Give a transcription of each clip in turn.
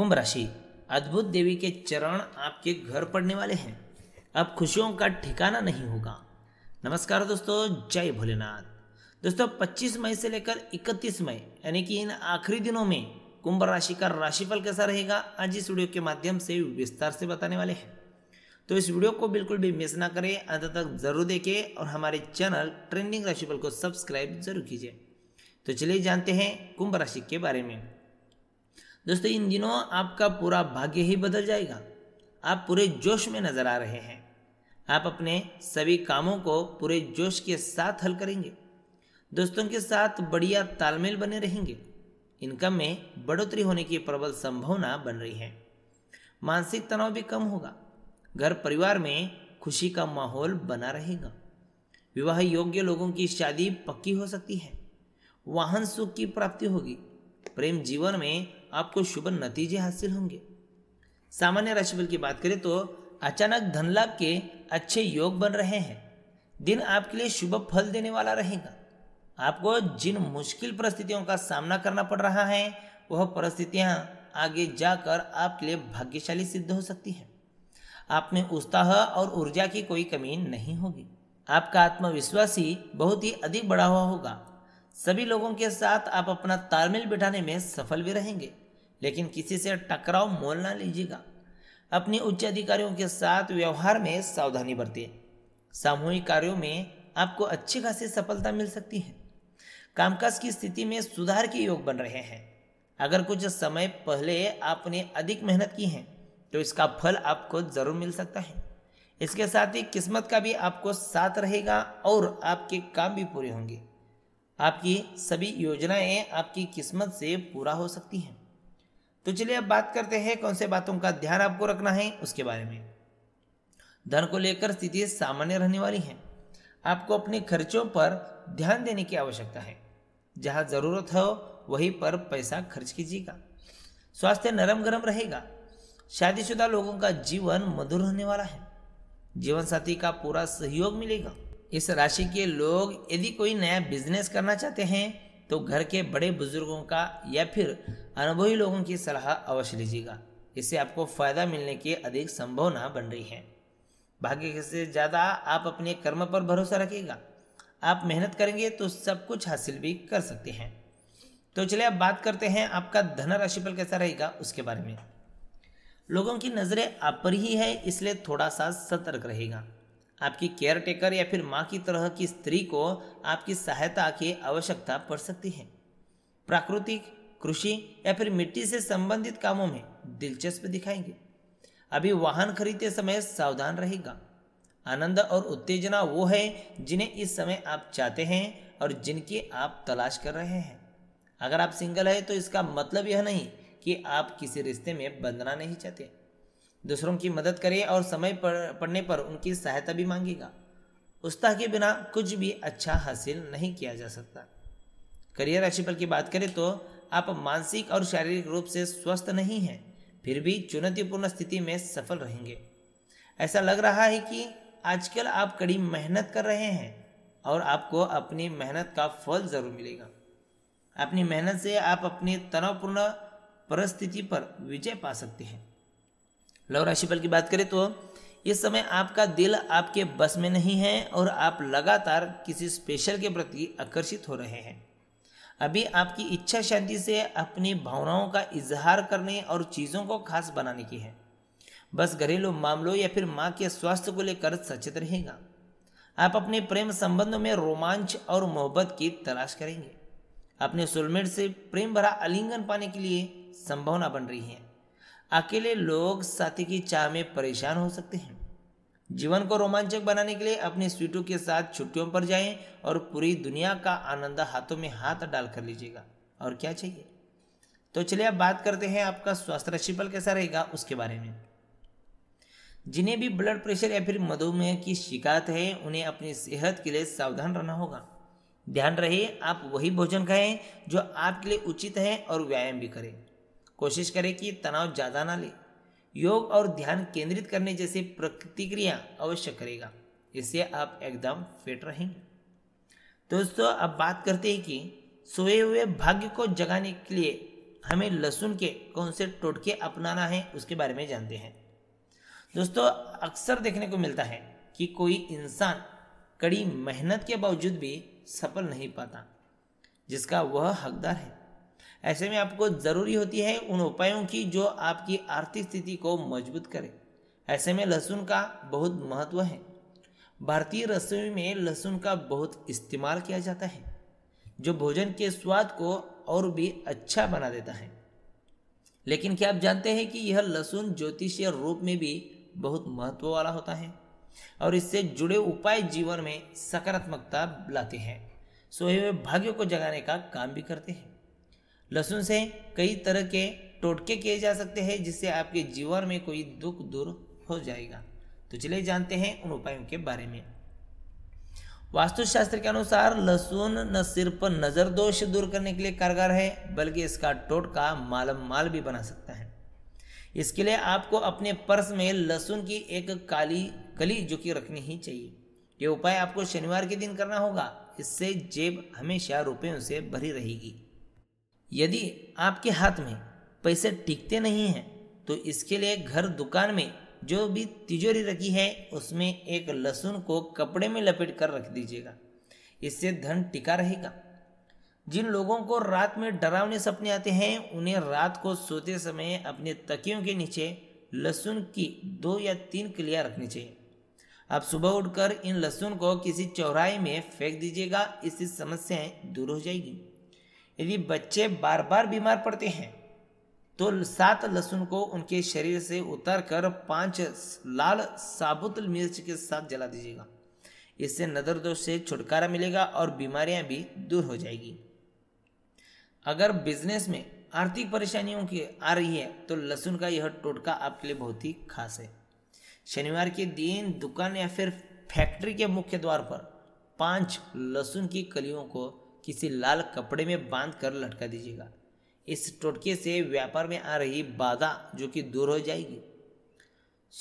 कुंभ राशि अद्भुत देवी के चरण आपके घर पड़ने वाले हैं अब खुशियों का ठिकाना नहीं होगा नमस्कार दोस्तों जय भोलेनाथ दोस्तों 25 मई से लेकर 31 मई यानी कि इन आखिरी दिनों में कुंभ राशि का राशिफल कैसा रहेगा आज इस वीडियो के माध्यम से विस्तार से बताने वाले हैं तो इस वीडियो को बिल्कुल भी मिस ना करें अंत तक जरूर देखें और हमारे चैनल ट्रेंडिंग राशिफल को सब्सक्राइब जरूर कीजिए तो चलिए जानते हैं कुंभ राशि के बारे में दोस्तों इन दिनों आपका पूरा भाग्य ही बदल जाएगा आप पूरे जोश में नज़र आ रहे हैं आप अपने सभी कामों को पूरे जोश के साथ हल करेंगे दोस्तों के साथ बढ़िया तालमेल बने रहेंगे इनकम में बढ़ोतरी होने की प्रबल संभावना बन रही है मानसिक तनाव भी कम होगा घर परिवार में खुशी का माहौल बना रहेगा विवाह योग्य लोगों की शादी पक्की हो सकती है वाहन सुख की प्राप्ति होगी प्रेम जीवन में आपको शुभ नतीजे हासिल होंगे सामान्य राशिफल की बात करें तो अचानक धन लाभ के अच्छे योग बन रहे हैं दिन आपके लिए शुभ फल देने वाला रहेगा आपको जिन मुश्किल परिस्थितियों का सामना करना पड़ रहा है वह परिस्थितियां आगे जाकर आपके लिए भाग्यशाली सिद्ध हो सकती है आप में उत्साह और ऊर्जा की कोई कमी नहीं होगी आपका आत्मविश्वास ही बहुत ही अधिक बढ़ा हुआ होगा सभी लोगों के साथ आप अपना तालमेल बिठाने में सफल भी रहेंगे लेकिन किसी से टकराव मोल ना लीजिएगा अपने उच्च अधिकारियों के साथ व्यवहार में सावधानी बरतिए सामूहिक कार्यों में आपको अच्छी खासी सफलता मिल सकती है कामकाज की स्थिति में सुधार के योग बन रहे हैं अगर कुछ समय पहले आपने अधिक मेहनत की है तो इसका फल आपको ज़रूर मिल सकता है इसके साथ ही किस्मत का भी आपको साथ रहेगा और आपके काम भी पूरे होंगे आपकी सभी योजनाएं आपकी किस्मत से पूरा हो सकती हैं तो चलिए अब बात करते हैं कौन से बातों का ध्यान आपको रखना है उसके बारे में धन को लेकर स्थिति सामान्य रहने वाली है आपको अपने खर्चों पर ध्यान देने की आवश्यकता है जहां ज़रूरत हो वहीं पर पैसा खर्च कीजिएगा स्वास्थ्य नरम गरम रहेगा शादीशुदा लोगों का जीवन मधुर रहने वाला है जीवन साथी का पूरा सहयोग मिलेगा इस राशि के लोग यदि कोई नया बिजनेस करना चाहते हैं तो घर के बड़े बुजुर्गों का या फिर अनुभवी लोगों की सलाह अवश्य लीजिएगा इससे आपको फ़ायदा मिलने की अधिक संभावना बन रही है भाग्य से ज़्यादा आप अपने कर्म पर भरोसा रखिएगा आप मेहनत करेंगे तो सब कुछ हासिल भी कर सकते हैं तो चलिए अब बात करते हैं आपका धन राशिफल कैसा रहेगा उसके बारे में लोगों की नज़रें आप पर ही है इसलिए थोड़ा सा सतर्क रहेगा आपकी केयर टेकर या फिर माँ की तरह की स्त्री को आपकी सहायता की आवश्यकता पड़ सकती है प्राकृतिक कृषि या फिर मिट्टी से संबंधित कामों में दिलचस्प दिखाएंगे अभी वाहन खरीदते समय सावधान रहेगा आनंद और उत्तेजना वो है जिन्हें इस समय आप चाहते हैं और जिनकी आप तलाश कर रहे हैं अगर आप सिंगल है तो इसका मतलब यह नहीं कि आप किसी रिश्ते में बंधना नहीं चाहते दूसरों की मदद करे और समय पर पड़ने पर उनकी सहायता भी मांगेगा उस्ताह के बिना कुछ भी अच्छा हासिल नहीं किया जा सकता करियर राशिफल की बात करें तो आप मानसिक और शारीरिक रूप से स्वस्थ नहीं हैं फिर भी चुनौतीपूर्ण स्थिति में सफल रहेंगे ऐसा लग रहा है कि आजकल आप कड़ी मेहनत कर रहे हैं और आपको अपनी मेहनत का फल ज़रूर मिलेगा अपनी मेहनत से आप अपनी तनावपूर्ण परिस्थिति पर विजय पा सकते हैं लव राशिफल की बात करें तो इस समय आपका दिल आपके बस में नहीं है और आप लगातार किसी स्पेशल के प्रति आकर्षित हो रहे हैं अभी आपकी इच्छा शांति से अपनी भावनाओं का इजहार करने और चीज़ों को खास बनाने की है बस घरेलू मामलों या फिर माँ के स्वास्थ्य को लेकर सचेत रहेगा आप अपने प्रेम संबंधों में रोमांच और मोहब्बत की तलाश करेंगे अपने सोलमेट से प्रेम भरा आलिंगन पाने के लिए संभावना बन रही है अकेले लोग साथी की चाह में परेशान हो सकते हैं जीवन को रोमांचक बनाने के लिए अपने स्वीटों के साथ छुट्टियों पर जाएं और पूरी दुनिया का आनंद हाथों में हाथ डाल कर लीजिएगा और क्या चाहिए तो चलिए अब बात करते हैं आपका स्वास्थ्य राशिफल कैसा रहेगा उसके बारे में जिन्हें भी ब्लड प्रेशर या फिर मधुमेह की शिकायत है उन्हें अपनी सेहत के लिए सावधान रहना होगा ध्यान रहे आप वही भोजन खाएं जो आपके लिए उचित है और व्यायाम भी करें कोशिश करें कि तनाव ज़्यादा ना ले योग और ध्यान केंद्रित करने जैसे प्रतिक्रिया अवश्य करेगा इससे आप एकदम फिट रहेंगे दोस्तों अब बात करते हैं कि सोए हुए भाग्य को जगाने के लिए हमें लहसुन के कौन से टोटके अपनाना है उसके बारे में जानते हैं दोस्तों अक्सर देखने को मिलता है कि कोई इंसान कड़ी मेहनत के बावजूद भी सफल नहीं पाता जिसका वह हकदार है ऐसे में आपको ज़रूरी होती है उन उपायों की जो आपकी आर्थिक स्थिति को मजबूत करे ऐसे में लहसुन का बहुत महत्व है भारतीय रसोई में लहसुन का बहुत इस्तेमाल किया जाता है जो भोजन के स्वाद को और भी अच्छा बना देता है लेकिन क्या आप जानते हैं कि यह लहसुन ज्योतिषीय रूप में भी बहुत महत्व वाला होता है और इससे जुड़े उपाय जीवन में सकारात्मकता लाते हैं सोए हुए भाग्यों को जगाने का काम भी करते हैं लहसुन से कई तरह के टोटके किए जा सकते हैं जिससे आपके जीवन में कोई दुख दूर हो जाएगा तो चलिए जानते हैं उन उपायों के बारे में वास्तुशास्त्र के अनुसार लहसुन न सिर्फ नज़र दोष दूर करने के लिए कारगर है बल्कि इसका टोटका मालम माल भी बना सकता है इसके लिए आपको अपने पर्स में लहसुन की एक काली कली जो कि रखनी ही चाहिए ये उपाय आपको शनिवार के दिन करना होगा इससे जेब हमेशा रुपयों से भरी रहेगी यदि आपके हाथ में पैसे टिकते नहीं हैं तो इसके लिए घर दुकान में जो भी तिजोरी रखी है उसमें एक लहसुन को कपड़े में लपेट कर रख दीजिएगा इससे धन टिका रहेगा जिन लोगों को रात में डरावने सपने आते हैं उन्हें रात को सोते समय अपने तकियों के नीचे लहसुन की दो या तीन कलियाँ रखनी चाहिए आप सुबह उठकर इन लहसुन को किसी चौराहे में फेंक दीजिएगा इससे समस्याएं दूर हो जाएगी यदि बच्चे बार बार बीमार पड़ते हैं तो सात लहसुन को उनके शरीर से उतार कर पांच लाल साबुत मिर्च के साथ जला दीजिएगा इससे नज़र दोष से छुटकारा मिलेगा और बीमारियां भी दूर हो जाएगी अगर बिजनेस में आर्थिक परेशानियों की आ रही है तो लहसुन का यह टोटका आपके लिए बहुत ही खास है शनिवार के दिन दुकान या फिर फैक्ट्री के मुख्य द्वार पर पांच लहसुन की कलियों को किसी लाल कपड़े में बांध कर लटका दीजिएगा इस टोटके से व्यापार में आ रही बाधा जो कि दूर हो जाएगी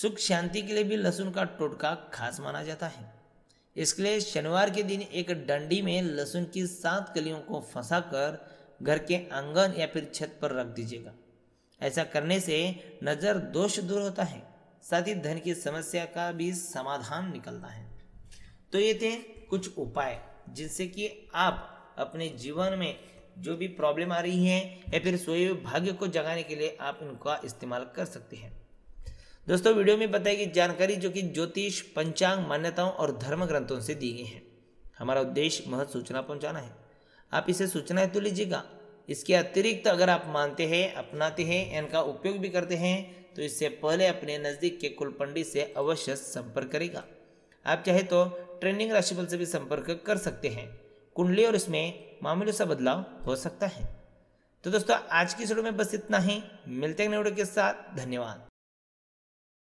सुख शांति के लिए भी लहसुन का टोटका खास माना जाता है इसके लिए शनिवार के दिन एक डंडी में लहसुन की सात कलियों को फंसाकर घर के आंगन या फिर छत पर रख दीजिएगा ऐसा करने से नज़र दोष दूर होता है साथ ही धन की समस्या का भी समाधान निकलता है तो ये थे कुछ उपाय जिनसे कि आप अपने जीवन में जो भी प्रॉब्लम आ रही है या फिर सोए हुए भाग्य को जगाने के लिए आप इनका इस्तेमाल कर सकते हैं दोस्तों वीडियो में बताई गई जानकारी जो कि ज्योतिष पंचांग मान्यताओं और धर्म ग्रंथों से दी गई है हमारा उद्देश्य महत्व सूचना पहुंचाना है आप इसे सूचना तो लीजिएगा इसके अतिरिक्त अगर आप मानते हैं अपनाते हैं इनका उपयोग भी करते हैं तो इससे पहले अपने नज़दीक के कुल पंडित से अवश्य संपर्क करेगा आप चाहे तो ट्रेंडिंग राशिफल से भी संपर्क कर सकते हैं कुंडली और इसमें मामूली सा बदलाव हो सकता है तो दोस्तों आज की वीडियो में बस इतना ही मिलते हैं के साथ धन्यवाद